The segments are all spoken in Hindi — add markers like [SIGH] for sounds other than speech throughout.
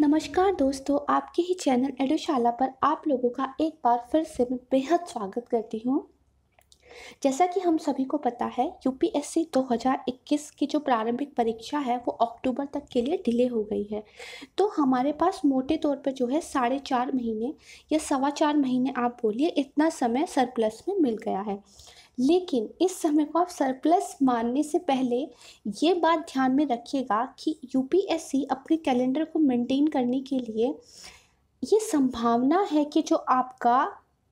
नमस्कार दोस्तों आपके ही चैनल एडोशाला पर आप लोगों का एक बार फिर से मैं बेहद स्वागत करती हूँ जैसा कि हम सभी को पता है यूपीएससी 2021 की जो प्रारंभिक परीक्षा है वो अक्टूबर तक के लिए डिले हो गई है तो हमारे पास मोटे तौर पर जो है साढ़े चार महीने या सवा चार महीने आप बोलिए इतना समय सरप्लस में मिल गया है लेकिन इस समय को आप सरप्लस मानने से पहले ये बात ध्यान में रखिएगा कि यूपीएससी अपने कैलेंडर को मेंटेन करने के लिए ये संभावना है कि जो आपका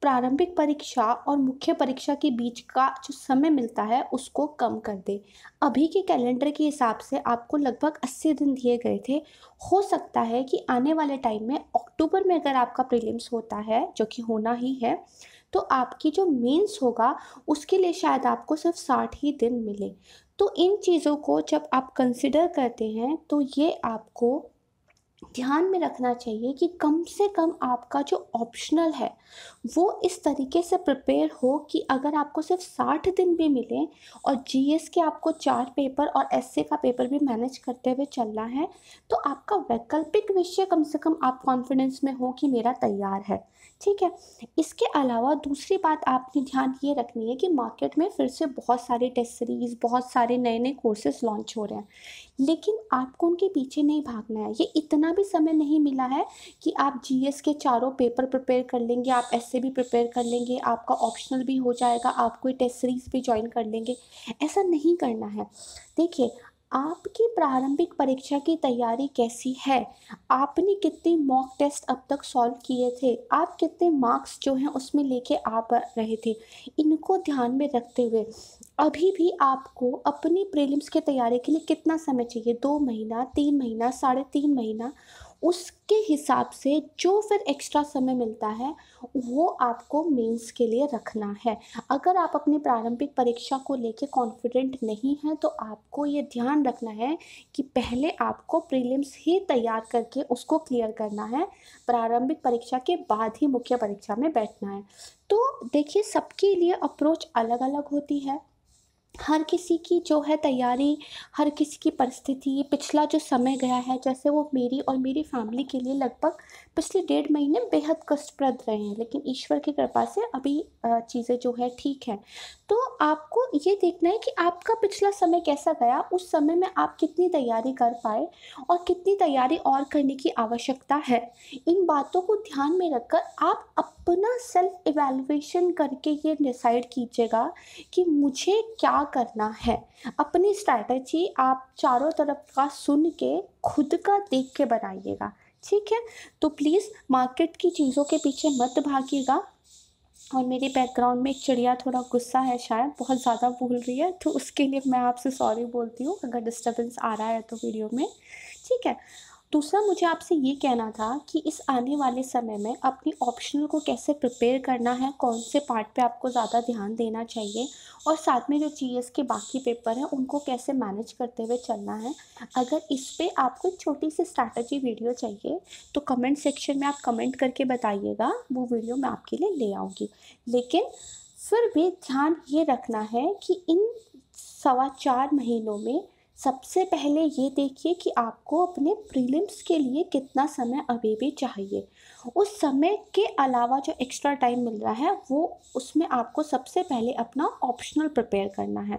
प्रारंभिक परीक्षा और मुख्य परीक्षा के बीच का जो समय मिलता है उसको कम कर दे अभी के कैलेंडर के हिसाब से आपको लगभग अस्सी दिन दिए गए थे हो सकता है कि आने वाले टाइम में अक्टूबर में अगर आपका प्रीलिम्स होता है जो कि होना ही है तो आपकी जो मीन्स होगा उसके लिए शायद आपको सिर्फ साठ ही दिन मिले तो इन चीज़ों को जब आप कंसिडर करते हैं तो ये आपको ध्यान में रखना चाहिए कि कम से कम आपका जो ऑप्शनल है वो इस तरीके से प्रिपेयर हो कि अगर आपको सिर्फ साठ दिन भी मिले और जीएस के आपको चार पेपर और एस का पेपर भी मैनेज करते हुए चलना है तो आपका वैकल्पिक विषय कम से कम आप कॉन्फिडेंस में हो कि मेरा तैयार है ठीक है इसके अलावा दूसरी बात आपने ध्यान ये रखनी है कि मार्केट में फिर से बहुत सारे टेस्ट सीरीज़ बहुत सारे नए नए कोर्सेज लॉन्च हो रहे हैं लेकिन आपको उनके पीछे नहीं भागना है ये इतना भी समय नहीं मिला है कि आप जीएस के चारों पेपर प्रिपेयर कर लेंगे आप ऐसे भी प्रिपेयर कर लेंगे आपका ऑप्शनल भी हो जाएगा आप कोई टेस्ट सीरीज़ भी ज्वाइन कर लेंगे ऐसा नहीं करना है देखिए आपकी प्रारंभिक परीक्षा की तैयारी कैसी है आपने कितने मॉक टेस्ट अब तक सॉल्व किए थे आप कितने मार्क्स जो हैं उसमें लेके आ रहे थे इनको ध्यान में रखते हुए अभी भी आपको अपनी प्रीलिम्स की तैयारी के लिए कितना समय चाहिए दो महीना तीन महीना साढ़े तीन महीना उसके हिसाब से जो फिर एक्स्ट्रा समय मिलता है वो आपको मेंस के लिए रखना है अगर आप अपनी प्रारंभिक परीक्षा को लेके कॉन्फिडेंट नहीं हैं तो आपको ये ध्यान रखना है कि पहले आपको प्रीलिम्स ही तैयार करके उसको क्लियर करना है प्रारंभिक परीक्षा के बाद ही मुख्य परीक्षा में बैठना है तो देखिए सबके लिए अप्रोच अलग अलग होती है हर किसी की जो है तैयारी हर किसी की परिस्थिति पिछला जो समय गया है जैसे वो मेरी और मेरी फैमिली के लिए लगभग पिछले डेढ़ महीने बेहद कष्टप्रद रहे हैं लेकिन ईश्वर की कृपा से अभी चीज़ें जो है ठीक हैं तो आपको ये देखना है कि आपका पिछला समय कैसा गया उस समय में आप कितनी तैयारी कर पाए और कितनी तैयारी और करने की आवश्यकता है इन बातों को ध्यान में रखकर आप अपना सेल्फ इवेलुएशन करके ये डिसाइड कीजिएगा कि मुझे क्या करना है अपनी स्ट्रैटेजी आप चारों तरफ का सुन के खुद का देख के बनाइएगा ठीक है तो प्लीज़ मार्केट की चीज़ों के पीछे मत भागिएगा और मेरे बैकग्राउंड में एक चिड़िया थोड़ा गुस्सा है शायद बहुत ज़्यादा बोल रही है तो उसके लिए मैं आपसे सॉरी बोलती हूँ अगर डिस्टर्बेंस आ रहा है तो वीडियो में ठीक है दूसरा मुझे आपसे ये कहना था कि इस आने वाले समय में अपनी ऑप्शनल को कैसे प्रिपेयर करना है कौन से पार्ट पे आपको ज़्यादा ध्यान देना चाहिए और साथ में जो जी के बाकी पेपर हैं उनको कैसे मैनेज करते हुए चलना है अगर इस पर आपको छोटी सी स्ट्रैटेजी वीडियो चाहिए तो कमेंट सेक्शन में आप कमेंट करके बताइएगा वो वीडियो मैं आपके लिए ले आऊँगी लेकिन फिर भी ध्यान ये रखना है कि इन सवा चार महीनों में सबसे पहले ये देखिए कि आपको अपने प्रीलिम्स के लिए कितना समय अभी भी चाहिए उस समय के अलावा जो एक्स्ट्रा टाइम मिल रहा है वो उसमें आपको सबसे पहले अपना ऑप्शनल प्रिपेयर करना है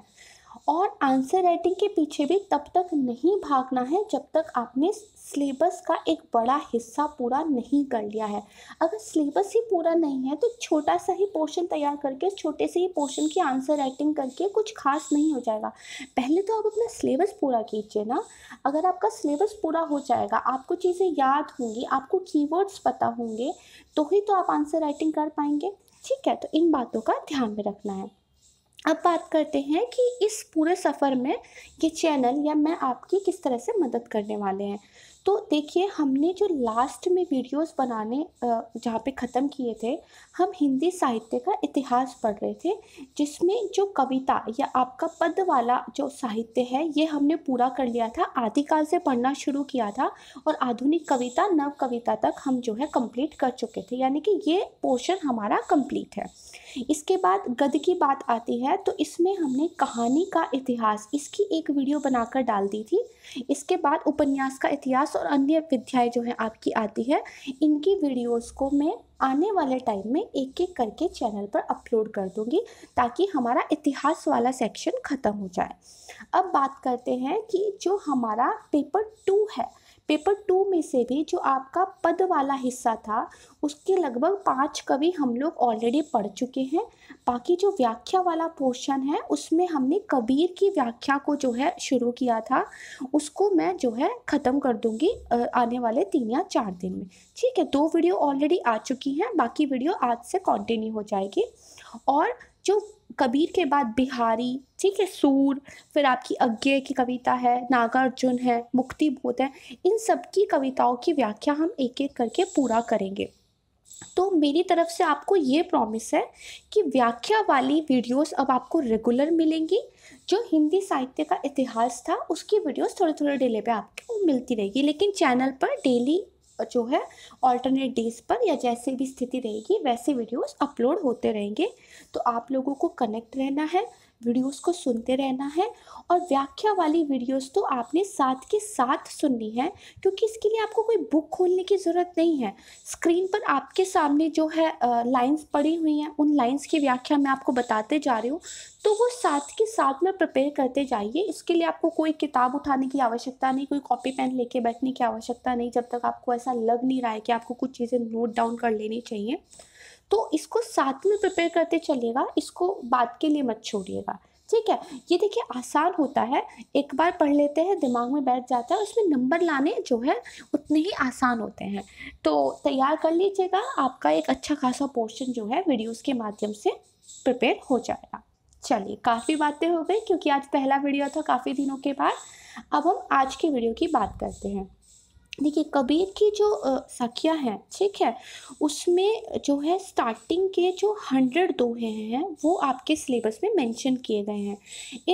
और आंसर राइटिंग के पीछे भी तब तक नहीं भागना है जब तक आपने सिलेबस का एक बड़ा हिस्सा पूरा नहीं कर लिया है अगर सिलेबस ही पूरा नहीं है तो छोटा सा ही पोर्शन तैयार करके छोटे से ही पोर्शन की आंसर राइटिंग करके कुछ खास नहीं हो जाएगा पहले तो आप अपना सिलेबस पूरा कीजिए ना अगर आपका सिलेबस पूरा हो जाएगा आपको चीज़ें याद होंगी आपको कीवर्ड्स पता होंगे तो ही तो आप आंसर राइटिंग कर पाएंगे ठीक है तो इन बातों का ध्यान में रखना है अब बात करते हैं कि इस पूरे सफ़र में ये चैनल या मैं आपकी किस तरह से मदद करने वाले हैं तो देखिए हमने जो लास्ट में वीडियोस बनाने जहाँ पे ख़त्म किए थे हम हिंदी साहित्य का इतिहास पढ़ रहे थे जिसमें जो कविता या आपका पद वाला जो साहित्य है ये हमने पूरा कर लिया था आदिकाल से पढ़ना शुरू किया था और आधुनिक कविता नव कविता तक हम जो है कंप्लीट कर चुके थे यानी कि ये पोर्शन हमारा कंप्लीट है इसके बाद गद की बात आती है तो इसमें हमने कहानी का इतिहास इसकी एक वीडियो बनाकर डाल दी थी इसके बाद उपन्यास का इतिहास और अन्य विद्याएँ जो हैं आपकी आती है इनकी वीडियोस को मैं आने वाले टाइम में एक एक करके चैनल पर अपलोड कर दूंगी ताकि हमारा इतिहास वाला सेक्शन ख़त्म हो जाए अब बात करते हैं कि जो हमारा पेपर टू है पेपर टू में से भी जो आपका पद वाला हिस्सा था उसके लगभग पाँच कवि हम लोग ऑलरेडी पढ़ चुके हैं बाकी जो व्याख्या वाला पोर्शन है उसमें हमने कबीर की व्याख्या को जो है शुरू किया था उसको मैं जो है ख़त्म कर दूँगी आने वाले तीन या चार दिन में ठीक है दो वीडियो ऑलरेडी आ चुकी हैं बाकी वीडियो आज से कंटिन्यू हो जाएगी और जो कबीर के बाद बिहारी ठीक है सूर फिर आपकी अज्ञे की कविता है नागार्जुन है मुक्ति बोध है इन सब की कविताओं की व्याख्या हम एक एक करके पूरा करेंगे तो मेरी तरफ से आपको ये प्रॉमिस है कि व्याख्या वाली वीडियोस अब आपको रेगुलर मिलेंगी जो हिंदी साहित्य का इतिहास था उसकी वीडियोस थोड़े थोड़े डेले पे आपको मिलती रहेगी लेकिन चैनल पर डेली जो है ऑल्टरनेट डेज पर या जैसे भी स्थिति रहेगी वैसे वीडियोस अपलोड होते रहेंगे तो आप लोगों को कनेक्ट रहना है वीडियोस को सुनते रहना है और व्याख्या वाली वीडियोस तो आपने साथ के साथ सुननी है क्योंकि इसके लिए आपको कोई बुक खोलने की ज़रूरत नहीं है स्क्रीन पर आपके सामने जो है लाइंस पड़ी हुई हैं उन लाइंस की व्याख्या मैं आपको बताते जा रही हूँ तो वो साथ के साथ में प्रिपेयर करते जाइए इसके लिए आपको कोई किताब उठाने की आवश्यकता नहीं कोई कॉपी पेन लेके बैठने की आवश्यकता नहीं जब तक आपको ऐसा लग नहीं रहा है कि आपको कुछ चीज़ें नोट डाउन कर लेनी चाहिए तो इसको साथ में प्रिपेयर करते चलिएगा इसको बाद के लिए मत छोड़िएगा ठीक है ये देखिए आसान होता है एक बार पढ़ लेते हैं दिमाग में बैठ जाता है उसमें नंबर लाने जो है उतने ही आसान होते हैं तो तैयार कर लीजिएगा आपका एक अच्छा खासा पोर्शन जो है वीडियोस के माध्यम से प्रिपेयर हो जाएगा चलिए काफ़ी बातें हो गई क्योंकि आज पहला वीडियो था काफ़ी दिनों के बाद अब हम आज के वीडियो की बात करते हैं देखिए कबीर की जो सखियाँ है ठीक है उसमें जो है स्टार्टिंग के जो हंड्रेड दोहे हैं वो आपके सिलेबस में मेंशन किए गए हैं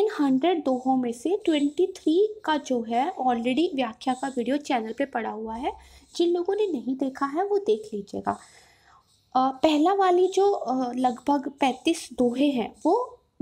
इन हंड्रेड दोहों में से ट्वेंटी थ्री का जो है ऑलरेडी व्याख्या का वीडियो चैनल पे पड़ा हुआ है जिन लोगों ने नहीं देखा है वो देख लीजिएगा पहला वाली जो लगभग पैंतीस दोहे हैं वो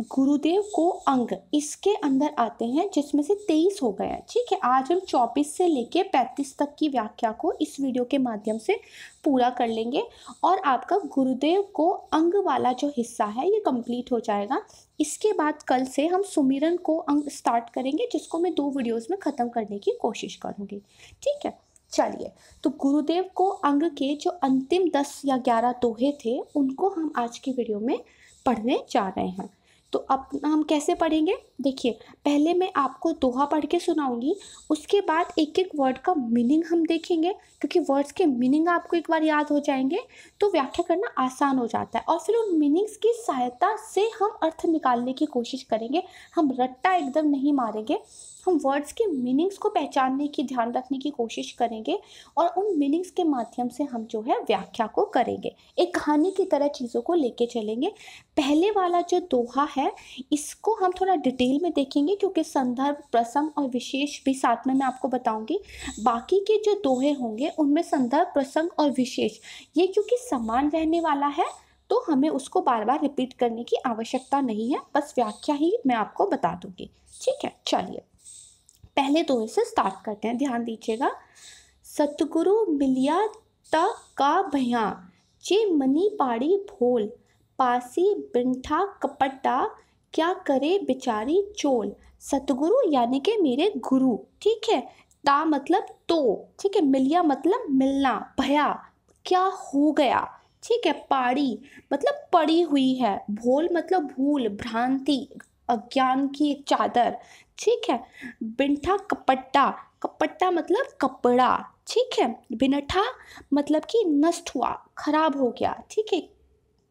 गुरुदेव को अंग इसके अंदर आते हैं जिसमें से तेईस हो गए हैं ठीक है आज हम चौबीस से लेके पैंतीस तक की व्याख्या को इस वीडियो के माध्यम से पूरा कर लेंगे और आपका गुरुदेव को अंग वाला जो हिस्सा है ये कंप्लीट हो जाएगा इसके बाद कल से हम सुमिरन को अंग स्टार्ट करेंगे जिसको मैं दो वीडियोज में ख़त्म करने की कोशिश करूँगी ठीक है चलिए तो गुरुदेव को अंग के जो अंतिम दस या ग्यारह दोहे थे उनको हम आज की वीडियो में पढ़ने जा रहे हैं तो अब हम कैसे पढ़ेंगे देखिए पहले मैं आपको दोहा पढ़ के सुनाऊंगी उसके बाद एक एक वर्ड का मीनिंग हम देखेंगे क्योंकि वर्ड्स के मीनिंग आपको एक बार याद हो जाएंगे तो व्याख्या करना आसान हो जाता है और फिर उन मीनिंग्स की सहायता से हम अर्थ निकालने की कोशिश करेंगे हम रट्टा एकदम नहीं मारेंगे हम वर्ड्स के मीनिंग्स को पहचानने की ध्यान रखने की कोशिश करेंगे और उन मीनिंग्स के माध्यम से हम जो है व्याख्या को करेंगे एक कहानी की तरह चीज़ों को लेके चलेंगे पहले वाला जो दोहा है इसको हम थोड़ा डिटेल डिटेल में देखेंगे क्योंकि संदर्भ प्रसंग और विशेष भी साथ में मैं आपको बताऊंगी बाकी के जो दोहे होंगे उनमें संदर्भ प्रसंग और विशेष ये क्योंकि समान रहने वाला है तो हमें उसको बार बार रिपीट करने की आवश्यकता नहीं है बस व्याख्या ही मैं आपको बता दूंगी ठीक है चलिए पहले दोहे से स्टार्ट करते हैं ध्यान दीजिएगा सतगुरु मिलिया त का भया जे मनी पाड़ी भोल पासी बिंठा कपट्टा क्या करे बेचारी चोल सतगुरु यानी के मेरे गुरु ठीक है ता मतलब तो ठीक है मिलिया मतलब मिलना भया क्या हो गया ठीक है पाड़ी मतलब पड़ी हुई है भोल मतलब भूल भ्रांति अज्ञान की चादर ठीक है बिंठा कपट्टा कपट्टा मतलब कपड़ा ठीक है बिनठा मतलब कि नष्ट हुआ खराब हो गया ठीक है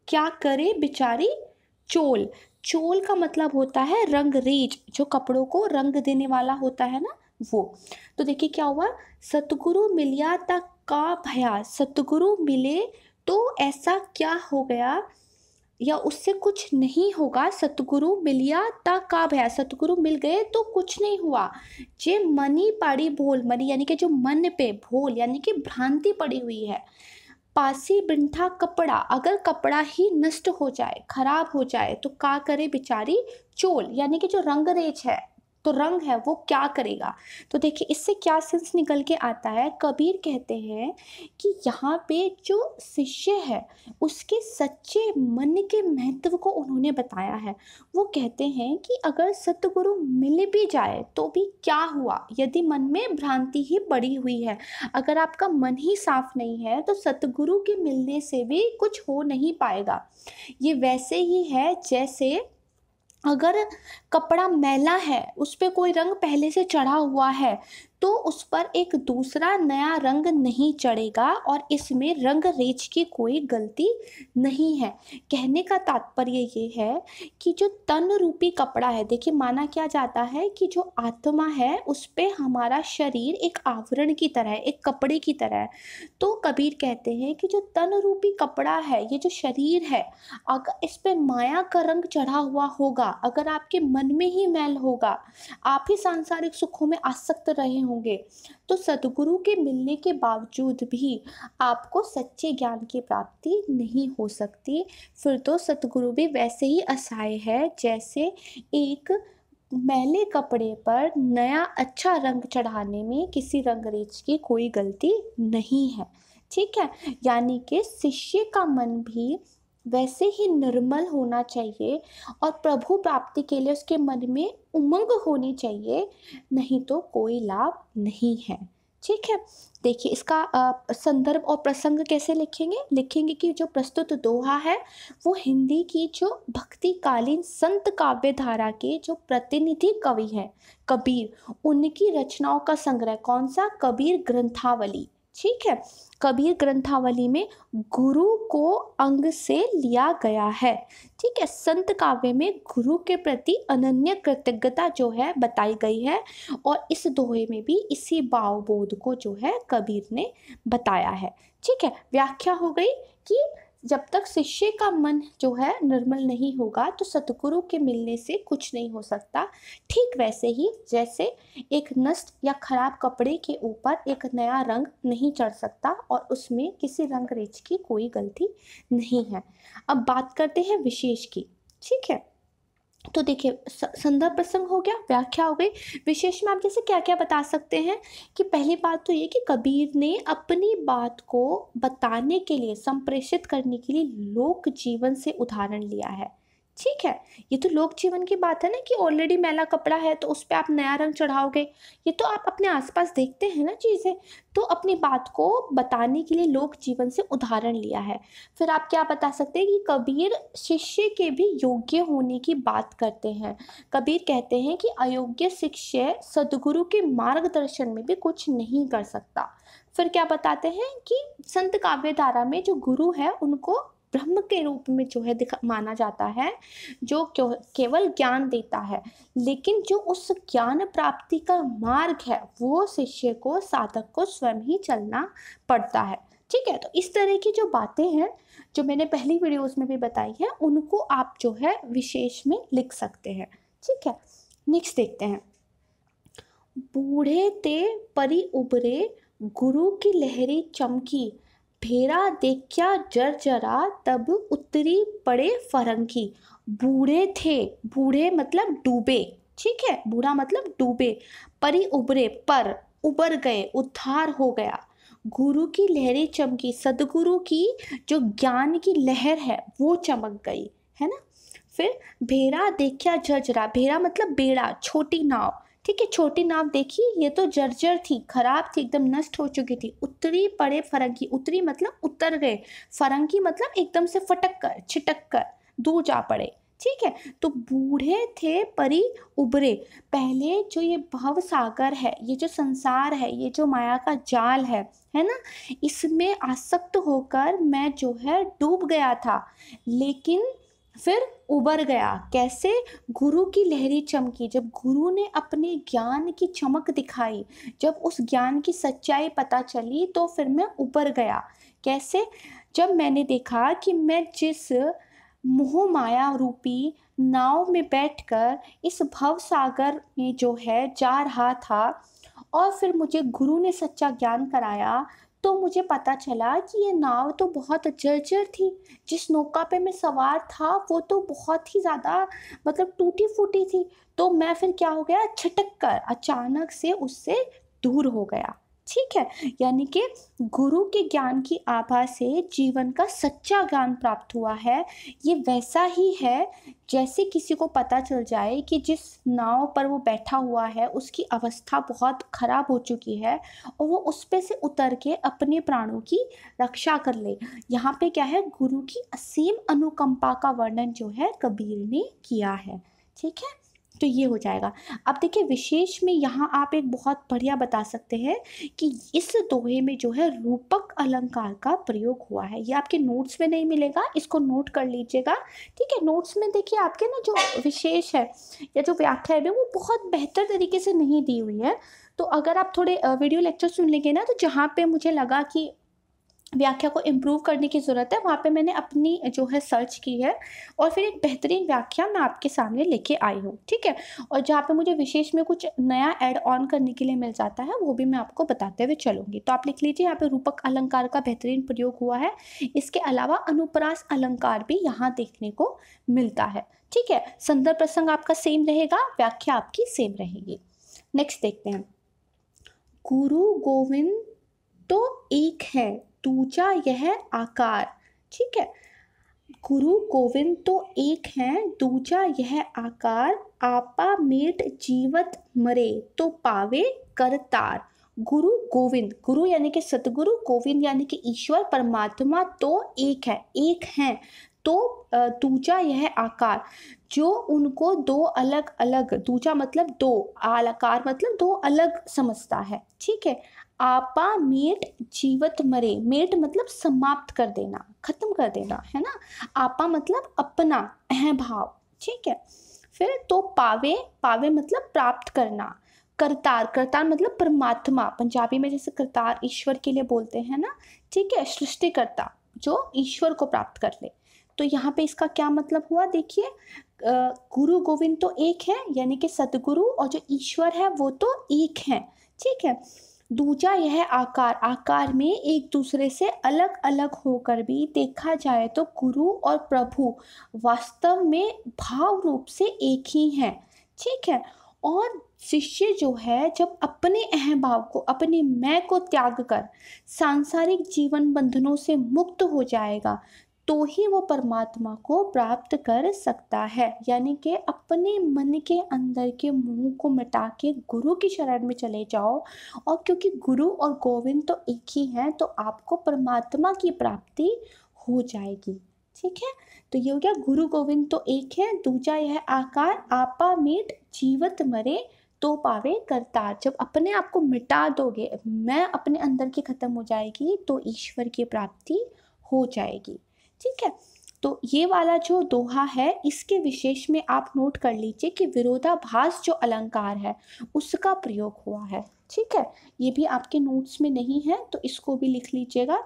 क्या करे बेचारी चोल चोल का मतलब होता है रंगरेज जो कपड़ों को रंग देने वाला होता है ना वो तो देखिए क्या हुआ सतगुरु मिलिया तक का भया सतगुरु मिले तो ऐसा क्या हो गया या उससे कुछ नहीं होगा सतगुरु मिलिया ता का भया सतगुरु मिल गए तो कुछ नहीं हुआ जे मनी पाड़ी भोल मनी यानी कि जो मन पे भोल यानी कि भ्रांति पड़ी हुई है पासी बिंठा कपड़ा अगर कपड़ा ही नष्ट हो जाए खराब हो जाए तो का करे बेचारी चोल यानी कि जो रंगरेज है तो रंग है वो क्या करेगा तो देखिए इससे क्या सेंस निकल के आता है कबीर कहते हैं कि यहाँ पे जो शिष्य है उसके सच्चे मन के महत्व को उन्होंने बताया है वो कहते हैं कि अगर सतगुरु मिल भी जाए तो भी क्या हुआ यदि मन में भ्रांति ही बड़ी हुई है अगर आपका मन ही साफ नहीं है तो सतगुरु के मिलने से भी कुछ हो नहीं पाएगा ये वैसे ही है जैसे अगर कपड़ा मैला है उस पर कोई रंग पहले से चढ़ा हुआ है तो उस पर एक दूसरा नया रंग नहीं चढ़ेगा और इसमें रंग रेच की कोई गलती नहीं है कहने का तात्पर्य ये है कि जो तन रूपी कपड़ा है देखिए माना क्या जाता है कि जो आत्मा है उस पर हमारा शरीर एक आवरण की तरह है एक कपड़े की तरह है तो कबीर कहते हैं कि जो तन रूपी कपड़ा है ये जो शरीर है अगर इस पर माया का रंग चढ़ा हुआ होगा अगर आपके मन मन में ही मैल होगा आप ही सांसारिक सुखों में आसक्त रहे होंगे तो सदगुरु के मिलने के बावजूद भी आपको सच्चे ज्ञान की प्राप्ति नहीं हो सकती फिर तो सदगुरु भी वैसे ही असहाय है जैसे एक मैले कपड़े पर नया अच्छा रंग चढ़ाने में किसी रंगरेज की कोई गलती नहीं है ठीक है यानी कि शिष्य का मन भी वैसे ही निर्मल होना चाहिए और प्रभु प्राप्ति के लिए उसके मन में उमंग होनी चाहिए नहीं तो कोई लाभ नहीं है ठीक है देखिए इसका संदर्भ और प्रसंग कैसे लिखेंगे लिखेंगे कि जो प्रस्तुत दोहा है वो हिंदी की जो भक्तिकालीन संत काव्य धारा के जो प्रतिनिधि कवि हैं कबीर उनकी रचनाओं का संग्रह कौन सा कबीर ग्रंथावली ठीक है कबीर ग्रंथावली में गुरु को अंग से लिया गया है ठीक है संत काव्य में गुरु के प्रति अनन्य कृतज्ञता जो है बताई गई है और इस दोहे में भी इसी भावबोध को जो है कबीर ने बताया है ठीक है व्याख्या हो गई कि जब तक शिष्य का मन जो है निर्मल नहीं होगा तो सतगुरु के मिलने से कुछ नहीं हो सकता ठीक वैसे ही जैसे एक नष्ट या खराब कपड़े के ऊपर एक नया रंग नहीं चढ़ सकता और उसमें किसी रंग रेच की कोई गलती नहीं है अब बात करते हैं विशेष की ठीक है तो देखिए संदर्भ प्रसंग हो गया व्याख्या हो गई विशेष में आप जैसे क्या क्या बता सकते हैं कि पहली बात तो ये कि कबीर ने अपनी बात को बताने के लिए संप्रेषित करने के लिए लोक जीवन से उदाहरण लिया है ठीक है ये तो लोक जीवन की बात है ना कि ऑलरेडी मैला कपड़ा है तो उस पर आप नया रंग चढ़ाओगे ये तो आप अपने आसपास देखते हैं ना चीज़ें तो अपनी बात को बताने के लिए लोक जीवन से उदाहरण लिया है फिर आप क्या बता सकते हैं कि कबीर शिष्य के भी योग्य होने की बात करते हैं कबीर कहते हैं कि अयोग्य शिष्य सदगुरु के मार्गदर्शन में भी कुछ नहीं कर सकता फिर क्या बताते हैं कि संत काव्य धारा में जो गुरु है उनको ब्रह्म के रूप में जो है दिखा माना जाता है जो केवल ज्ञान देता है लेकिन जो उस ज्ञान प्राप्ति का मार्ग है वो शिष्य को साधक को स्वयं ही चलना पड़ता है ठीक है तो इस तरह की जो बातें हैं जो मैंने पहली वीडियोस में भी बताई हैं उनको आप जो है विशेष में लिख सकते हैं ठीक है नेक्स्ट देखते हैं बूढ़े ते परी उबरे गुरु की लहरी चमकी भेड़ा देखा जरा तब उतरी पड़े फरंगी बूढ़े थे बूढ़े मतलब डूबे ठीक है बूढ़ा मतलब डूबे परी उबरे पर उबर गए उद्धार हो गया गुरु की लहरें चमकी सदगुरु की जो ज्ञान की लहर है वो चमक गई है ना फिर भेड़ा देखा जजरा भेड़ा मतलब बेड़ा छोटी नाव ठीक है छोटी नाव देखी ये तो जर्जर थी खराब थी एकदम नष्ट हो चुकी थी उत्तरी पड़े फरंगी उत्तरी मतलब उतर गए फरंगी मतलब एकदम से फटक कर छिटक कर दूर जा पड़े ठीक है तो बूढ़े थे परी उबरे पहले जो ये भव सागर है ये जो संसार है ये जो माया का जाल है है ना इसमें आसक्त होकर मैं जो है डूब गया था लेकिन फिर उबर गया कैसे गुरु की लहरी चमकी जब गुरु ने अपने ज्ञान की चमक दिखाई जब उस ज्ञान की सच्चाई पता चली तो फिर मैं उबर गया कैसे जब मैंने देखा कि मैं जिस मोह माया रूपी नाव में बैठकर इस भव सागर में जो है जा रहा था और फिर मुझे गुरु ने सच्चा ज्ञान कराया तो मुझे पता चला कि ये नाव तो बहुत जर्जर थी जिस नौका पे मैं सवार था वो तो बहुत ही ज़्यादा मतलब टूटी फूटी थी तो मैं फिर क्या हो गया छटक कर अचानक से उससे दूर हो गया ठीक है यानी कि गुरु के ज्ञान की आभा से जीवन का सच्चा ज्ञान प्राप्त हुआ है ये वैसा ही है जैसे किसी को पता चल जाए कि जिस नाव पर वो बैठा हुआ है उसकी अवस्था बहुत ख़राब हो चुकी है और वो उस पर से उतर के अपने प्राणों की रक्षा कर ले यहाँ पे क्या है गुरु की असीम अनुकंपा का वर्णन जो है कबीर ने किया है ठीक है तो ये हो जाएगा अब देखिए विशेष में यहाँ आप एक बहुत बढ़िया बता सकते हैं कि इस दोहे में जो है रूपक अलंकार का प्रयोग हुआ है ये आपके नोट्स में नहीं मिलेगा इसको नोट कर लीजिएगा ठीक है नोट्स में देखिए आपके ना जो विशेष है या जो व्याख्या है वो बहुत बेहतर तरीके से नहीं दी हुई है तो अगर आप थोड़े वीडियो लेक्चर सुन लेंगे ना तो जहाँ पे मुझे लगा कि व्याख्या को इम्प्रूव करने की ज़रूरत है वहाँ पे मैंने अपनी जो है सर्च की है और फिर एक बेहतरीन व्याख्या मैं आपके सामने लेके आई हूँ ठीक है और जहाँ पे मुझे विशेष में कुछ नया ऐड ऑन करने के लिए मिल जाता है वो भी मैं आपको बताते हुए चलूँगी तो आप लिख लीजिए यहाँ पे रूपक अलंकार का बेहतरीन प्रयोग हुआ है इसके अलावा अनुप्रास अलंकार भी यहाँ देखने को मिलता है ठीक है संदर्भ प्रसंग आपका सेम रहेगा व्याख्या आपकी सेम रहेगी नेक्स्ट देखते हैं गुरु गोविंद तो एक है दूजा यह आकार ठीक है गुरु गोविंद तो एक हैं दूजा यह आकार आपा मेट जीवत मरे तो पावे करतार गुरु गोविंद गुरु यानी कि सतगुरु गोविंद यानी कि ईश्वर परमात्मा तो एक है एक हैं तो दूजा यह आकार जो उनको दो अलग अलग दूजा मतलब दो आलाकार मतलब दो अलग समझता है ठीक है आपा मेट जीवत मरे मेट मतलब समाप्त कर देना खत्म कर देना है ना आपा मतलब अपना अह भाव ठीक है फिर तो पावे पावे मतलब प्राप्त करना करतार करतार मतलब परमात्मा पंजाबी में जैसे करतार ईश्वर के लिए बोलते हैं ना ठीक है सृष्टिकर्ता जो ईश्वर को प्राप्त कर ले तो यहाँ पे इसका क्या मतलब हुआ देखिए गुरु गोविंद तो एक है यानी कि सतगुरु और जो ईश्वर है वो तो एक है ठीक है दूजा यह आकार आकार में एक दूसरे से अलग अलग होकर भी देखा जाए तो गुरु और प्रभु वास्तव में भाव रूप से एक ही हैं ठीक है और शिष्य जो है जब अपने अहम भाव को अपने मैं को त्याग कर सांसारिक जीवन बंधनों से मुक्त हो जाएगा तो ही वो परमात्मा को प्राप्त कर सकता है यानी कि अपने मन के अंदर के मुंह को मिटा के गुरु की शरण में चले जाओ और क्योंकि गुरु और गोविंद तो एक ही हैं तो आपको परमात्मा की प्राप्ति हो जाएगी ठीक है तो ये हो गया गुरु गोविंद तो एक है दूसरा यह आकार आपा मेट जीवत मरे तो पावे करतार जब अपने आप को मिटा दोगे मैं अपने अंदर की खत्म हो जाएगी तो ईश्वर की प्राप्ति हो जाएगी ठीक है तो ये वाला जो दोहा है इसके विशेष में आप नोट कर लीजिए कि विरोधाभास जो अलंकार है उसका प्रयोग हुआ है ठीक है ये भी आपके नोट्स में नहीं है तो इसको भी लिख लीजिएगा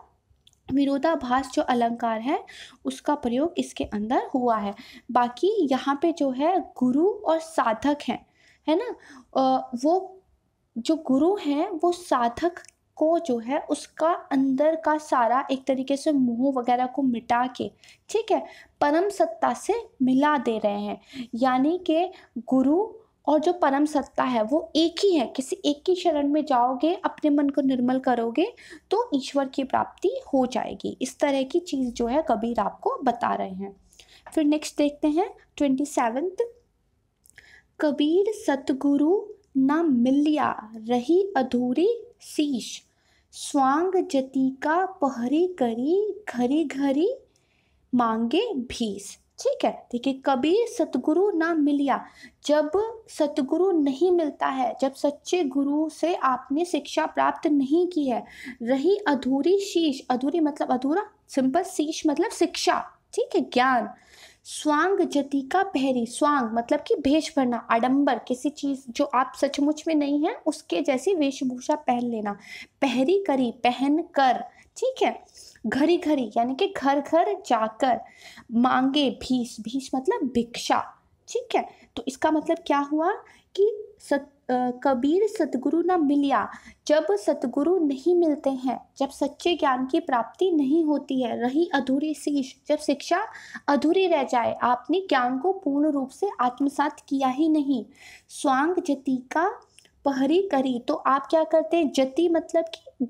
विरोधाभास जो अलंकार है उसका प्रयोग इसके अंदर हुआ है बाकी यहाँ पे जो है गुरु और साधक हैं है ना वो जो गुरु हैं वो साधक को जो है उसका अंदर का सारा एक तरीके से मुंह वगैरह को मिटा के ठीक है परम सत्ता से मिला दे रहे हैं यानी कि गुरु और जो परम सत्ता है वो एक ही है किसी एक की शरण में जाओगे अपने मन को निर्मल करोगे तो ईश्वर की प्राप्ति हो जाएगी इस तरह की चीज़ जो है कबीर आपको बता रहे हैं फिर नेक्स्ट देखते हैं ट्वेंटी सेवेंथ कबीर सतगुरु ना मिलिया रही अधूरी शीश स्वांग जति का पहरी करी घरी घरी मांगे भीस ठीक है देखिए कभी सतगुरु ना मिलिया जब सतगुरु नहीं मिलता है जब सच्चे गुरु से आपने शिक्षा प्राप्त नहीं की है रही अधूरी शीश अधूरी मतलब अधूरा सिंपल शीश मतलब शिक्षा ठीक है ज्ञान स्वांग जति का पहरी स्वांग मतलब कि भेष भरना आडंबर किसी चीज़ जो आप सचमुच में नहीं है उसके जैसी वेशभूषा पहन लेना पहरी करी पहन कर ठीक है घरी घरी यानी कि घर घर जाकर मांगे भीष भीष मतलब भिक्षा ठीक है तो इसका मतलब क्या हुआ कि सत कबीर सतगुरु ना मिलिया जब सतगुरु नहीं मिलते हैं जब सच्चे ज्ञान की प्राप्ति नहीं होती है रही अधूरी शीश जब शिक्षा अधूरी रह जाए आपने ज्ञान को पूर्ण रूप से आत्मसात किया ही नहीं स्वांग जति का पहरी करी तो आप क्या करते हैं जति मतलब कि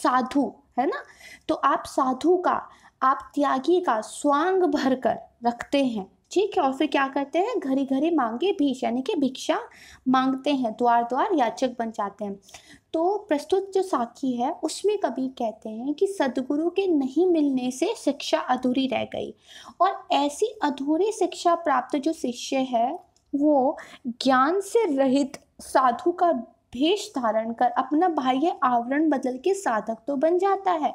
साधु है ना तो आप साधु का आप त्यागी का स्वांग भर कर रखते हैं ठीक है और फिर क्या करते हैं घरी घरी मांगे भीष यानी कि भिक्षा मांगते हैं द्वार द्वार याचक बन जाते हैं तो प्रस्तुत जो साखी है उसमें कभी कहते हैं कि सदगुरु के नहीं मिलने से शिक्षा अधूरी रह गई और ऐसी अधूरी शिक्षा प्राप्त जो शिष्य है वो ज्ञान से रहित साधु का भेष धारण कर अपना बाह्य आवरण बदल के साधक तो बन जाता है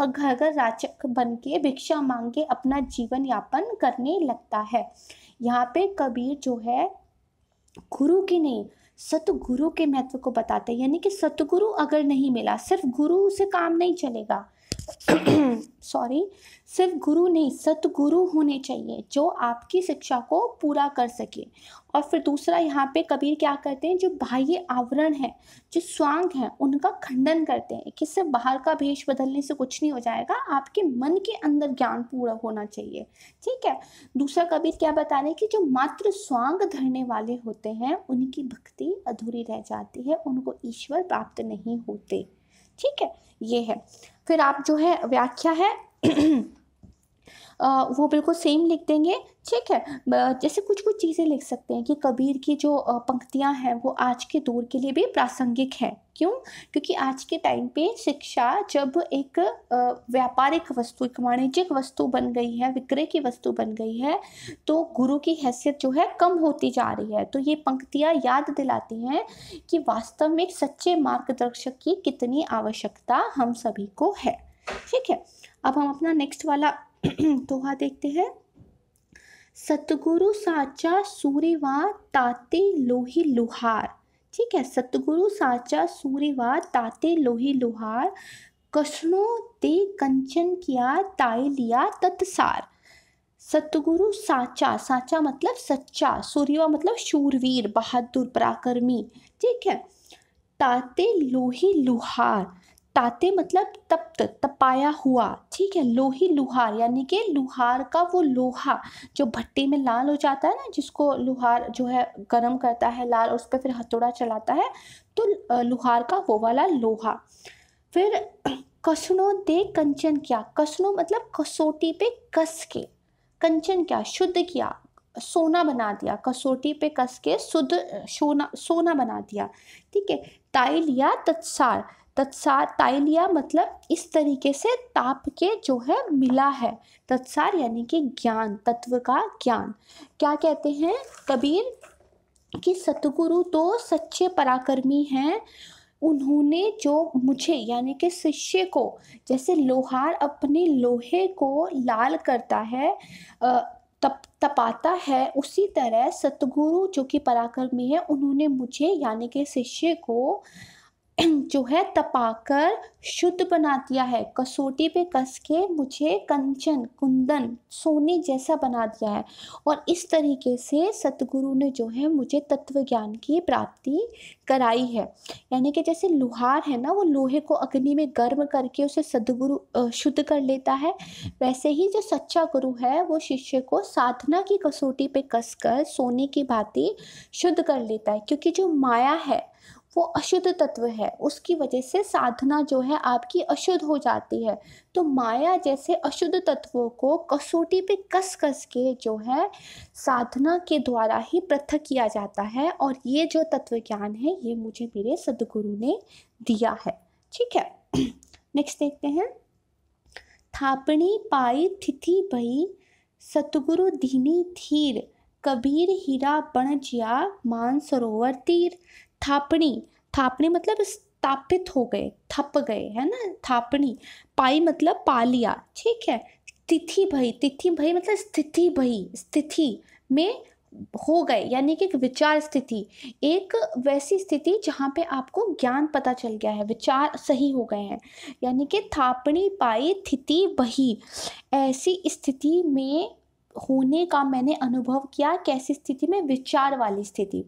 और घर घर राचक बन के भिक्षा मांग के अपना जीवन यापन करने लगता है यहाँ पे कबीर जो है गुरु की नहीं सतगुरु के महत्व को बताते हैं यानी कि सतगुरु अगर नहीं मिला सिर्फ गुरु से काम नहीं चलेगा सॉरी [COUGHS] सिर्फ गुरु नहीं सतगुरु होने चाहिए जो आपकी शिक्षा को पूरा कर सके और फिर दूसरा यहाँ पे कबीर क्या करते हैं जो बाह्य आवरण है जो स्वांग है उनका खंडन करते हैं कि सिर्फ बाहर का भेष बदलने से कुछ नहीं हो जाएगा आपके मन के अंदर ज्ञान पूरा होना चाहिए ठीक है दूसरा कबीर क्या बता रहे हैं कि जो मात्र स्वांग धरने वाले होते हैं उनकी भक्ति अधूरी रह जाती है उनको ईश्वर प्राप्त नहीं होते ठीक है ये है फिर आप जो है व्याख्या है [CLEARS THROAT] वो बिल्कुल सेम लिख देंगे ठीक है जैसे कुछ कुछ चीज़ें लिख सकते हैं कि कबीर की जो पंक्तियां हैं वो आज के दौर के लिए भी प्रासंगिक है क्यों क्योंकि आज के टाइम पे शिक्षा जब एक व्यापारिक वस्तु एक वाणिज्यिक वस्तु बन गई है विक्रय की वस्तु बन गई है तो गुरु की हैसियत जो है कम होती जा रही है तो ये पंक्तियाँ याद दिलाती हैं कि वास्तव में सच्चे मार्गदर्शक की कितनी आवश्यकता हम सभी को है ठीक है अब हम अपना नेक्स्ट वाला दोहा [CLEARS THROAT] तो देखते हैं सतगुरु साचा सूर्यवा ताते लोही लुहार ठीक है सतगुरु साचा सूर्यवा ताते लोही लुहार कृष्णो ते कंचन किया ताए लिया तत्सार सतगुरु साचा साचा मतलब सच्चा सूर्यवा मतलब शूरवीर बहादुर पराक्रमी ठीक है ताते लोही लुहार ताते मतलब तप्त तपाया हुआ ठीक है लोही लुहार यानी कि लुहार का वो लोहा जो भट्टी में लाल हो जाता है ना जिसको लुहार जो है गर्म करता है लाल और उस पर फिर हथौड़ा चलाता है तो लुहार का वो वाला लोहा फिर कसनों दे कंचन क्या कसनो मतलब कसौटी पे कस के कंचन क्या शुद्ध किया सोना बना दिया कसौटी पे कस के शुद्ध सोना सोना बना दिया ठीक है ताई लिया तत्सार तत्सार ताइलिया मतलब इस तरीके से ताप के जो है मिला है तत्सार यानी कि ज्ञान तत्व का ज्ञान क्या कहते हैं कबीर कि सतगुरु तो सच्चे पराक्रमी हैं उन्होंने जो मुझे यानी कि शिष्य को जैसे लोहार अपने लोहे को लाल करता है तप तपाता है उसी तरह सतगुरु जो कि पराक्रमी है उन्होंने मुझे यानी कि शिष्य को [CLEARS THROAT] जो है तपाकर शुद्ध बना दिया है कसौटी पे कस के मुझे कंचन कुंदन सोने जैसा बना दिया है और इस तरीके से सतगुरु ने जो है मुझे तत्व ज्ञान की प्राप्ति कराई है यानी कि जैसे लुहार है ना वो लोहे को अग्नि में गर्म करके उसे सदगुरु शुद्ध कर लेता है वैसे ही जो सच्चा गुरु है वो शिष्य को साधना की कसौटी पे कर सोने की भांति शुद्ध कर लेता है क्योंकि जो माया है वो अशुद्ध तत्व है उसकी वजह से साधना जो है आपकी अशुद्ध हो जाती है तो माया जैसे अशुद्ध तत्वों को कसौटी पे कस कस के जो है साधना के द्वारा ही पृथक किया जाता है और ये जो तत्व ज्ञान है ये मुझे मेरे सदगुरु ने दिया है ठीक है नेक्स्ट [CLEARS THROAT] देखते हैं थापणी पाई थिथि भई सतगुरु धीनी धीर कबीर हीरा बण जिया सरोवर तीर थापणी थापणी मतलब स्थापित हो गए थप गए है ना थापणी पाई मतलब पा लिया ठीक है तिथि भई तिथि भई मतलब स्थिति भई स्थिति में हो गए यानी कि एक विचार स्थिति एक वैसी स्थिति जहाँ पे आपको ज्ञान पता चल गया है विचार सही हो गए हैं यानी कि थापणी पाई थिति बही ऐसी स्थिति में होने का मैंने अनुभव किया कैसी स्थिति में विचार वाली स्थिति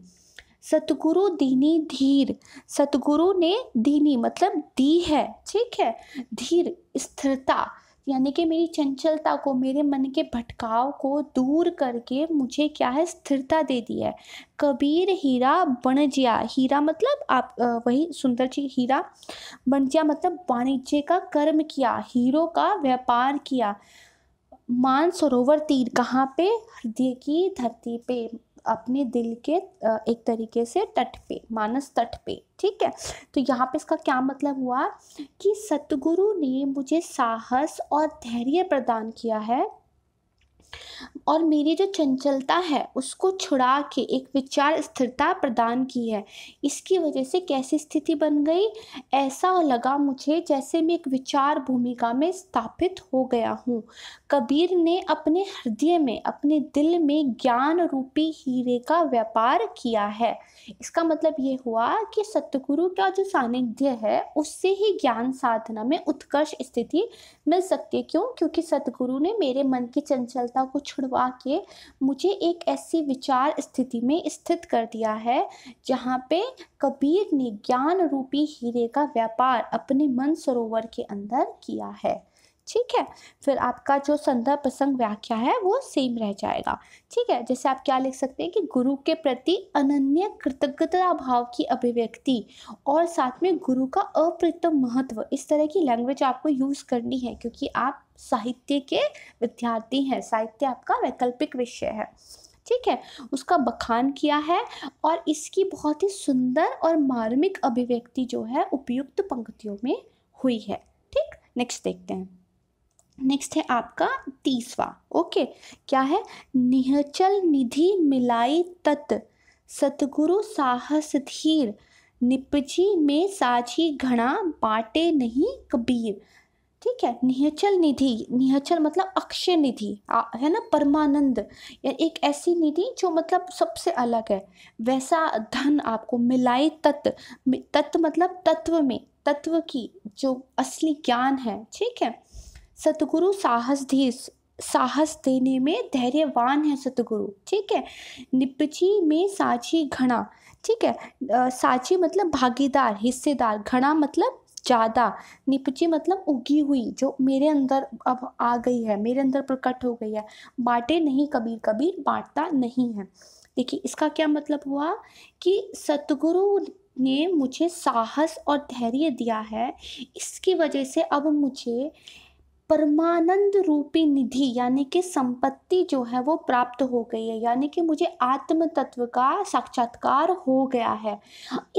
सतगुरु दीनी धीर सतगुरु ने दीनी मतलब दी है ठीक है धीर स्थिरता यानी कि मेरी चंचलता को मेरे मन के भटकाव को दूर करके मुझे क्या है स्थिरता दे दी है कबीर हीरा बणजिया हीरा मतलब आप वही सुंदर जी हीरा बणजिया मतलब वाणिज्य का कर्म किया हीरो का व्यापार किया मान सरोवर तीर कहाँ पे हृदय की धरती पे अपने दिल के एक तरीके से तट पे मानस तट पे ठीक है तो यहाँ पे इसका क्या मतलब हुआ कि सतगुरु ने मुझे साहस और धैर्य प्रदान किया है और मेरी जो चंचलता है उसको छुड़ा के एक विचार स्थिरता प्रदान की है इसकी वजह से कैसी स्थिति बन गई ऐसा लगा मुझे जैसे मैं एक विचार भूमिका में स्थापित हो गया हूँ कबीर ने अपने हृदय में अपने दिल में ज्ञान रूपी हीरे का व्यापार किया है इसका मतलब ये हुआ कि सतगुरु का जो सानिध्य है उससे ही ज्ञान साधना में उत्कर्ष स्थिति मिल सकती है क्यों क्योंकि सतगुरु ने मेरे मन की चंचलता व्यस्तता को छुड़वा के मुझे एक ऐसी विचार स्थिति में स्थित कर दिया है जहाँ पे कबीर ने ज्ञान रूपी हीरे का व्यापार अपने मन सरोवर के अंदर किया है ठीक है फिर आपका जो संदर्भ प्रसंग व्याख्या है वो सेम रह जाएगा ठीक है जैसे आप क्या लिख सकते हैं कि गुरु के प्रति अनन्य कृतज्ञता भाव की अभिव्यक्ति और साथ में गुरु का अप्रतम महत्व इस तरह की लैंग्वेज आपको यूज़ करनी है क्योंकि आप साहित्य के विद्यार्थी हैं साहित्य आपका वैकल्पिक विषय है ठीक है उसका बखान किया है और इसकी बहुत ही सुंदर और मार्मिक अभिव्यक्ति जो है उपयुक्त पंक्तियों में हुई है ठीक नेक्स्ट देखते हैं नेक्स्ट है आपका तीसवा ओके क्या है निहचल निधि मिलाई तत् सतगुरु साहस धीर निपजी में साझी घना बाटे नहीं कबीर ठीक है निहचल निधि निहचल मतलब अक्षय निधि है ना परमानंद या एक ऐसी निधि जो मतलब सबसे अलग है वैसा धन आपको मिलाई तत्व तत्व मतलब तत्व में तत्व की जो असली ज्ञान है ठीक है सतगुरु साहस धीस साहस देने में धैर्यवान है सतगुरु ठीक है निपची में साची घना ठीक है साची मतलब भागीदार हिस्सेदार घना मतलब ज़्यादा निपची मतलब उगी हुई जो मेरे अंदर अब आ गई है मेरे अंदर प्रकट हो गई है बांटे नहीं कबीर कबीर बांटता नहीं है देखिए इसका क्या मतलब हुआ कि सतगुरु ने मुझे साहस और धैर्य दिया है इसकी वजह से अब मुझे परमानंद रूपी निधि यानी कि संपत्ति जो है वो प्राप्त हो गई है यानी कि मुझे आत्म तत्व का साक्षात्कार हो गया है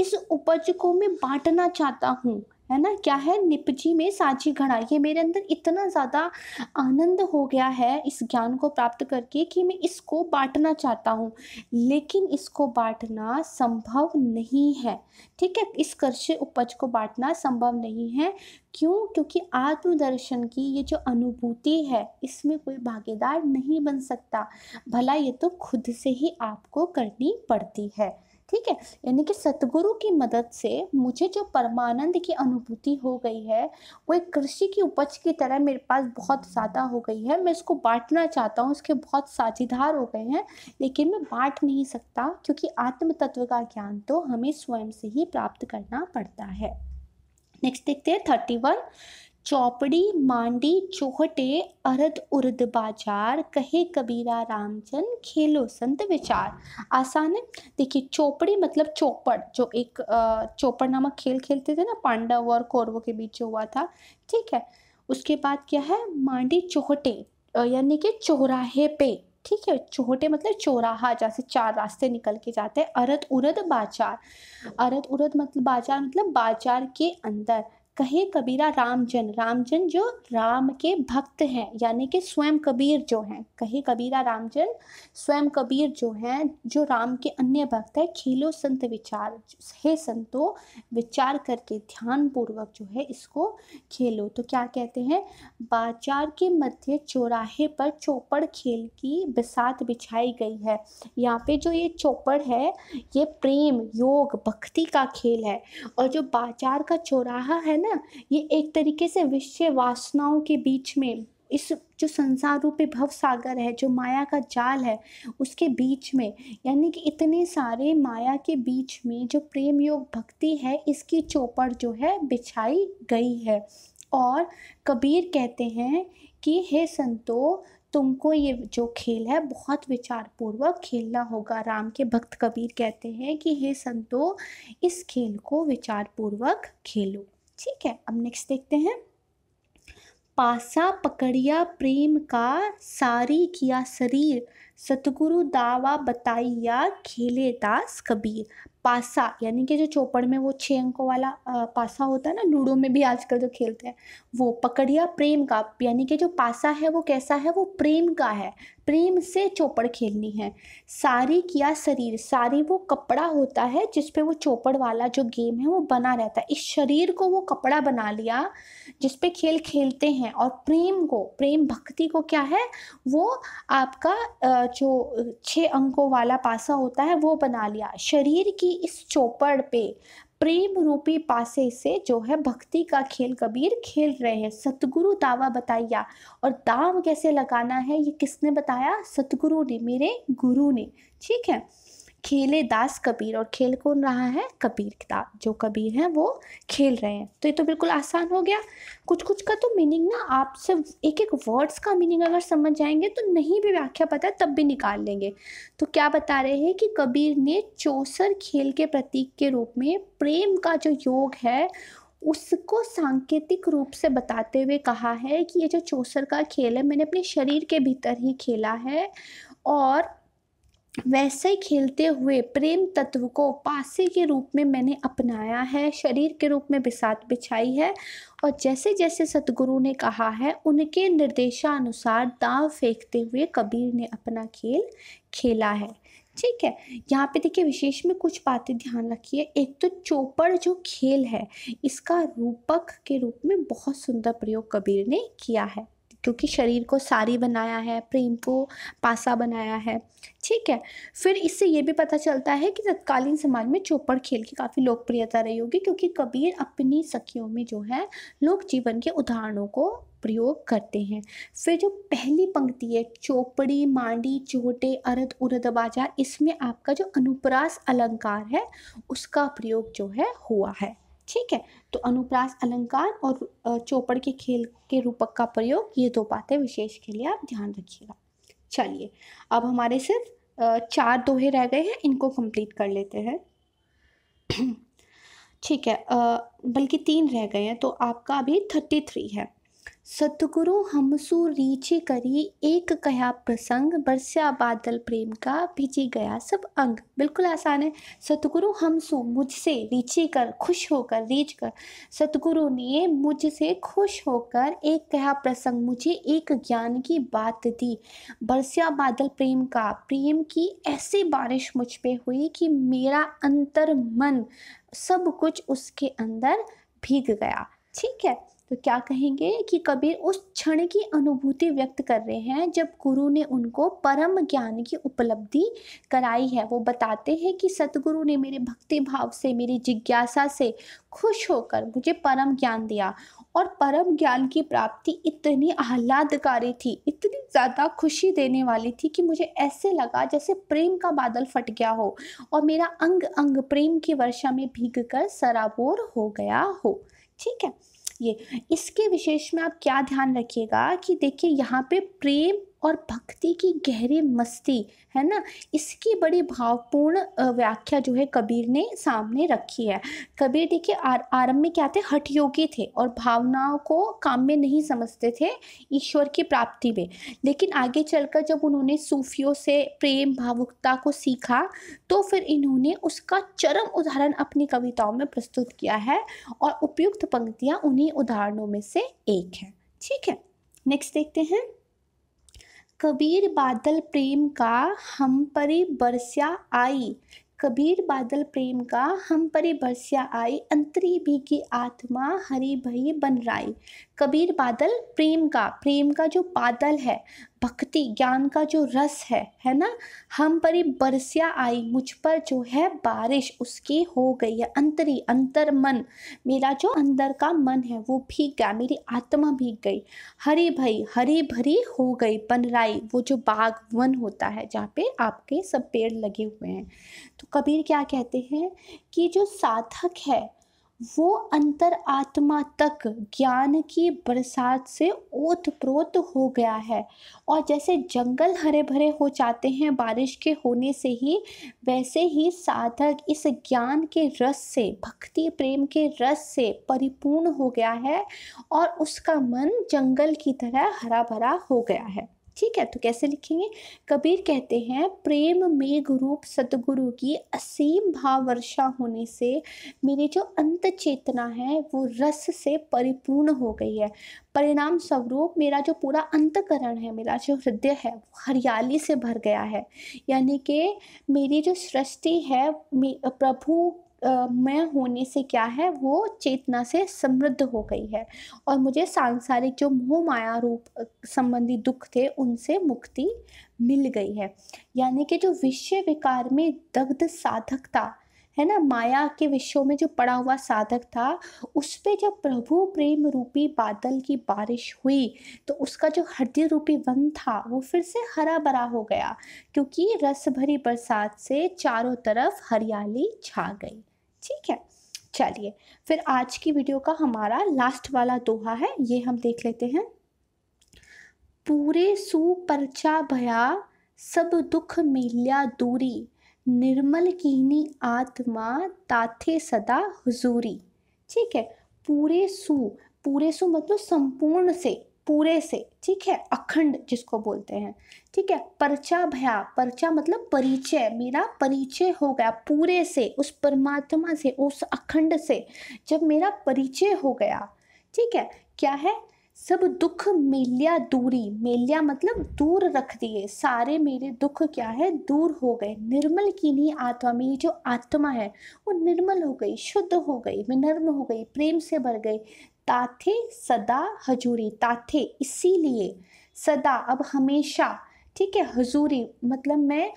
इस उपज को मैं बांटना चाहता हूँ है ना क्या है निपजी में साझी घड़ा ये मेरे अंदर इतना ज़्यादा आनंद हो गया है इस ज्ञान को प्राप्त करके कि मैं इसको बांटना चाहता हूँ लेकिन इसको बांटना संभव नहीं है ठीक है इस कर्ष उपज को बांटना संभव नहीं है क्यों क्योंकि आत्मदर्शन की ये जो अनुभूति है इसमें कोई भागीदार नहीं बन सकता भला ये तो खुद से ही आपको करनी पड़ती है ठीक है यानी कि सतगुरु की मदद से मुझे जो परमानंद की अनुभूति हो गई है वो एक कृषि की उपज की तरह मेरे पास बहुत ज़्यादा हो गई है मैं इसको बांटना चाहता हूँ इसके बहुत साझीदार हो गए हैं लेकिन मैं बांट नहीं सकता क्योंकि आत्म तत्व का ज्ञान तो हमें स्वयं से ही प्राप्त करना पड़ता है नेक्स्ट देखते हैं थर्टी वन चौपड़ी मांडी चोहटे अरद उर्द बाजार कहे कबीरा रामचंद खेलो संत विचार आसान है देखिए चौपड़ी मतलब चौपड़ जो एक चौपड़ नामक खेल खेलते थे ना पांडव और कौरवों के बीच हुआ था ठीक है उसके बाद क्या है मांडी चोहटे यानी कि चौराहे पे ठीक है छोटे मतलब चौराहा जैसे चार रास्ते निकल के जाते हैं अरद उरद बाजार अरद उरद मतलब बाजार मतलब बाजार के अंदर कहे कबीरा रामजन रामजन जो राम के भक्त हैं यानी कि स्वयं कबीर जो हैं कहे कबीरा रामजन स्वयं कबीर जो हैं जो राम के अन्य भक्त है खेलो संत विचार हे संतो विचार करके ध्यान पूर्वक जो है इसको खेलो तो क्या कहते हैं बाजार के मध्य चौराहे पर चौपड़ खेल की बसात बिछाई गई है यहाँ पे जो ये चौपड़ है ये प्रेम योग भक्ति का खेल है और जो बाजार का चौराहा है ना ना ये एक तरीके से विषय वासनाओं के बीच में इस जो संसार रूपी भव सागर है जो माया का जाल है उसके बीच में यानी कि इतने सारे माया के बीच में जो प्रेम योग भक्ति है इसकी चौपड़ जो है बिछाई गई है और कबीर कहते हैं कि हे संतो तुमको ये जो खेल है बहुत विचार पूर्वक खेलना होगा राम के भक्त कबीर कहते हैं कि हे संतो इस खेल को विचार पूर्वक खेलो ठीक है अब नेक्स्ट देखते हैं पासा पकड़िया प्रेम का सारी किया शरीर सतगुरु दावा बताइया खेले दास कबीर पासा यानी कि जो चौपड़ में वो छः अंकों वाला आ, पासा होता है ना लूडो में भी आजकल जो खेलते हैं वो पकड़िया प्रेम का यानी कि जो पासा है वो कैसा है वो प्रेम का है प्रेम से चौपड़ खेलनी है सारी किया शरीर सारी वो कपड़ा होता है जिसपे वो चौपड़ वाला जो गेम है वो बना रहता है इस शरीर को वो कपड़ा बना लिया जिसपे खेल खेलते हैं और प्रेम को प्रेम भक्ति को क्या है वो आपका जो छः अंकों वाला पासा होता है वो बना लिया शरीर की इस चौपड़ पे प्रेम रूपी पासे से जो है भक्ति का खेल कबीर खेल रहे हैं सतगुरु दावा बताइया और दाम कैसे लगाना है ये किसने बताया सतगुरु ने मेरे गुरु ने ठीक है खेले दास कबीर और खेल कौन रहा है कबीर दास जो कबीर हैं वो खेल रहे हैं तो ये तो बिल्कुल आसान हो गया कुछ कुछ का तो मीनिंग ना आप सब एक एक वर्ड्स का मीनिंग अगर समझ जाएंगे तो नहीं भी व्याख्या पता है तब भी निकाल लेंगे तो क्या बता रहे हैं कि कबीर ने चौसर खेल के प्रतीक के रूप में प्रेम का जो योग है उसको सांकेतिक रूप से बताते हुए कहा है कि ये जो चौसर का खेल है मैंने अपने शरीर के भीतर ही खेला है और वैसे खेलते हुए प्रेम तत्व को पासे के रूप में मैंने अपनाया है शरीर के रूप में बिसात बिछाई है और जैसे जैसे सतगुरु ने कहा है उनके निर्देशानुसार दाव फेंकते हुए कबीर ने अपना खेल खेला है ठीक है यहाँ पे देखिए विशेष में कुछ बातें ध्यान रखिए एक तो चोपड़ जो खेल है इसका रूपक के रूप में बहुत सुंदर प्रयोग कबीर ने किया है क्योंकि शरीर को सारी बनाया है प्रेम को पासा बनाया है ठीक है फिर इससे ये भी पता चलता है कि तत्कालीन समाज में चौपड़ खेल की काफ़ी लोकप्रियता रही होगी क्योंकि कबीर अपनी सखियों में जो है लोक जीवन के उदाहरणों को प्रयोग करते हैं फिर जो पहली पंक्ति है चोपड़ी मांडी चोटे अरद उरद बाजा इसमें आपका जो अनुप्रास अलंकार है उसका प्रयोग जो है हुआ है ठीक है तो अनुप्रास अलंकार और चौपड़ के खेल के रूपक का प्रयोग ये दो बातें विशेष के लिए आप ध्यान रखिएगा चलिए अब हमारे सिर्फ चार दोहे रह गए हैं इनको कंप्लीट कर लेते हैं [CLEARS THROAT] ठीक है बल्कि तीन रह गए हैं तो आपका अभी थर्टी थ्री है सतगुरु हमसु रीचे करी एक कया प्रसंग बरसा बादल प्रेम का भिजी गया सब अंग बिल्कुल आसान है सतगुरु हमसु मुझसे रीचे कर खुश होकर रीच कर सतगुरु ने मुझसे खुश होकर एक कया प्रसंग मुझे एक ज्ञान की बात दी बरसा बादल प्रेम का प्रेम की ऐसी बारिश मुझ पे हुई कि मेरा अंतर मन सब कुछ उसके अंदर भीग गया ठीक है तो क्या कहेंगे कि कबीर उस क्षण की अनुभूति व्यक्त कर रहे हैं जब गुरु ने उनको परम ज्ञान की उपलब्धि कराई है वो बताते हैं कि सतगुरु ने मेरे भक्ति भाव से मेरी जिज्ञासा से खुश होकर मुझे परम ज्ञान दिया और परम ज्ञान की प्राप्ति इतनी आह्लादकारी थी इतनी ज़्यादा खुशी देने वाली थी कि मुझे ऐसे लगा जैसे प्रेम का बादल फट गया हो और मेरा अंग अंग प्रेम की वर्षा में भीग कर सराबोर हो गया हो ठीक है ये इसके विशेष में आप क्या ध्यान रखिएगा कि देखिए यहाँ पे प्रेम और भक्ति की गहरी मस्ती है ना इसकी बड़ी भावपूर्ण व्याख्या जो है कबीर ने सामने रखी है कबीर देखिए आर, आरंभ में क्या थे हठयोगी थे और भावनाओं को काम में नहीं समझते थे ईश्वर की प्राप्ति में लेकिन आगे चलकर जब उन्होंने सूफियों से प्रेम भावुकता को सीखा तो फिर इन्होंने उसका चरम उदाहरण अपनी कविताओं में प्रस्तुत किया है और उपयुक्त पंक्तियाँ उन्हीं उदाहरणों में से एक है ठीक है नेक्स्ट देखते हैं कबीर बादल प्रेम का हम परे बरस्या आई कबीर बादल प्रेम का हम परे बरस्या आई अंतरी भी की आत्मा हरी भई बन राई कबीर बादल प्रेम का प्रेम का जो बादल है भक्ति ज्ञान का जो रस है है ना हम परी बरसिया आई मुझ पर जो है बारिश उसकी हो गई है अंतरी अंतर मन मेरा जो अंदर का मन है वो भीग गया मेरी आत्मा भीग गई हरी भई हरी भरी हो गई पनराई वो जो बाग वन होता है जहाँ पे आपके सब पेड़ लगे हुए हैं तो कबीर क्या कहते हैं कि जो साधक है वो अंतर आत्मा तक ज्ञान की बरसात से ओत प्रोत हो गया है और जैसे जंगल हरे भरे हो जाते हैं बारिश के होने से ही वैसे ही साधक इस ज्ञान के रस से भक्ति प्रेम के रस से परिपूर्ण हो गया है और उसका मन जंगल की तरह हरा भरा हो गया है ठीक है तो कैसे लिखेंगे कबीर कहते हैं प्रेम मेघ रूप सतगुरु की असीम भाव वर्षा होने से मेरी जो अंत चेतना है वो रस से परिपूर्ण हो गई है परिणाम स्वरूप मेरा जो पूरा अंतकरण है मेरा जो हृदय है वो हरियाली से भर गया है यानी कि मेरी जो सृष्टि है प्रभु मैं होने से क्या है वो चेतना से समृद्ध हो गई है और मुझे सांसारिक जो मोह माया रूप संबंधी दुख थे उनसे मुक्ति मिल गई है यानी कि जो विषय विकार में दग्ध साधक था है ना माया के विषयों में जो पड़ा हुआ साधक था उस पर जब प्रभु प्रेम रूपी बादल की बारिश हुई तो उसका जो हृदय रूपी वन था वो फिर से हरा भरा हो गया क्योंकि रस भरी बरसात से चारों तरफ हरियाली छा गई ठीक है चलिए फिर आज की वीडियो का हमारा लास्ट वाला दोहा है ये हम देख लेते हैं पूरे सुपरचा भया सब दुख मिल्या दूरी निर्मल कीनी आत्मा ताथे सदा हुजूरी ठीक है पूरे सु पूरे सु मतलब संपूर्ण से पूरे से ठीक है अखंड जिसको बोलते हैं ठीक है परचा भया परचा मतलब परिचय मेरा परिचय हो गया पूरे से उस परमात्मा से उस अखंड से जब मेरा परिचय हो गया ठीक है क्या है सब दुख मेल्या दूरी मेल्या मतलब दूर रख दिए सारे मेरे दुख क्या है दूर हो गए निर्मल की नहीं आत्मा मेरी जो आत्मा है वो निर्मल हो गई शुद्ध हो गई विनर्म हो गई प्रेम से भर गई ताथे सदा हजूरी ताथे इसीलिए सदा अब हमेशा ठीक है हजूरी मतलब मैं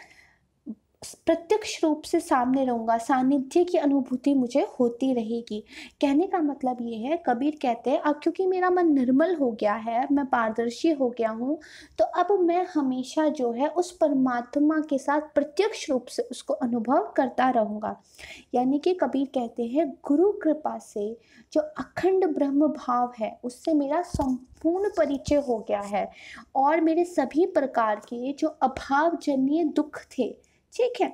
प्रत्यक्ष रूप से सामने रहूँगा सानिध्य की अनुभूति मुझे होती रहेगी कहने का मतलब ये है कबीर कहते हैं अब क्योंकि मेरा मन निर्मल हो गया है मैं पारदर्शी हो गया हूँ तो अब मैं हमेशा जो है उस परमात्मा के साथ प्रत्यक्ष रूप से उसको अनुभव करता रहूँगा यानी कि कबीर कहते हैं गुरु कृपा से जो अखंड ब्रह्म भाव है उससे मेरा संपूर्ण परिचय हो गया है और मेरे सभी प्रकार के जो अभावजन्य दुख थे ठीक है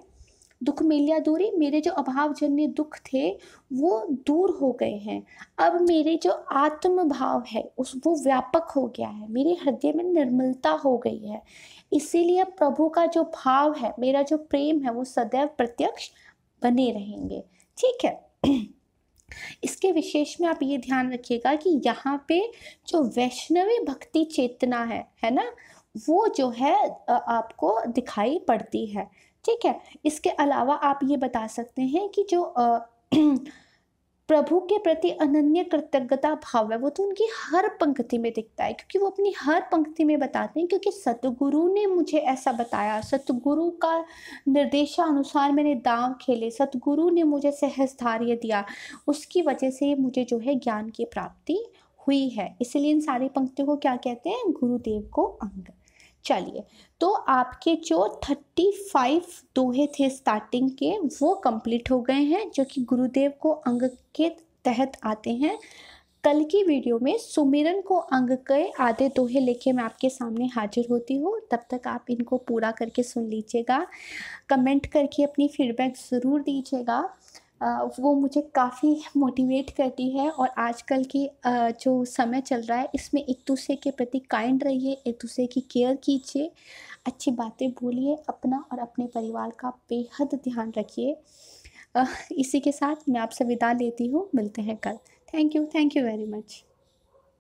दुख मिलिया दूरी मेरे जो अभावजन्य दुख थे वो दूर हो गए हैं अब मेरे जो आत्म भाव है उस वो व्यापक हो गया है मेरे हृदय में निर्मलता हो गई है इसीलिए प्रभु का जो भाव है मेरा जो प्रेम है वो सदैव प्रत्यक्ष बने रहेंगे ठीक है इसके विशेष में आप ये ध्यान रखिएगा कि यहाँ पे जो वैष्णवी भक्ति चेतना है है ना वो जो है आपको दिखाई पड़ती है ठीक है इसके अलावा आप ये बता सकते हैं कि जो आ, [CLEARS THROAT] प्रभु के प्रति अनन्य कृतज्ञता भाव है वो तो उनकी हर पंक्ति में दिखता है क्योंकि वो अपनी हर पंक्ति में बताते हैं क्योंकि सतगुरु ने मुझे ऐसा बताया सतगुरु का निर्देशानुसार मैंने दाव खेले सतगुरु ने मुझे धार्य दिया उसकी वजह से मुझे जो है ज्ञान की प्राप्ति हुई है इसलिए इन सारी पंक्तियों को क्या कहते हैं गुरुदेव को अंग चलिए तो आपके जो थर्टी फाइव दोहे थे स्टार्टिंग के वो कंप्लीट हो गए हैं जो कि गुरुदेव को अंग के तहत आते हैं कल की वीडियो में सुमिरन को अंग के आधे दोहे लेके मैं आपके सामने हाजिर होती हूँ तब तक आप इनको पूरा करके सुन लीजिएगा कमेंट करके अपनी फीडबैक ज़रूर दीजिएगा वो मुझे काफ़ी मोटिवेट करती है और आजकल की जो समय चल रहा है इसमें एक दूसरे के प्रति काइंड रहिए एक दूसरे की केयर कीजिए अच्छी बातें बोलिए अपना और अपने परिवार का बेहद ध्यान रखिए इसी के साथ मैं आपसे विदा लेती हूँ मिलते हैं कल thank you thank you very much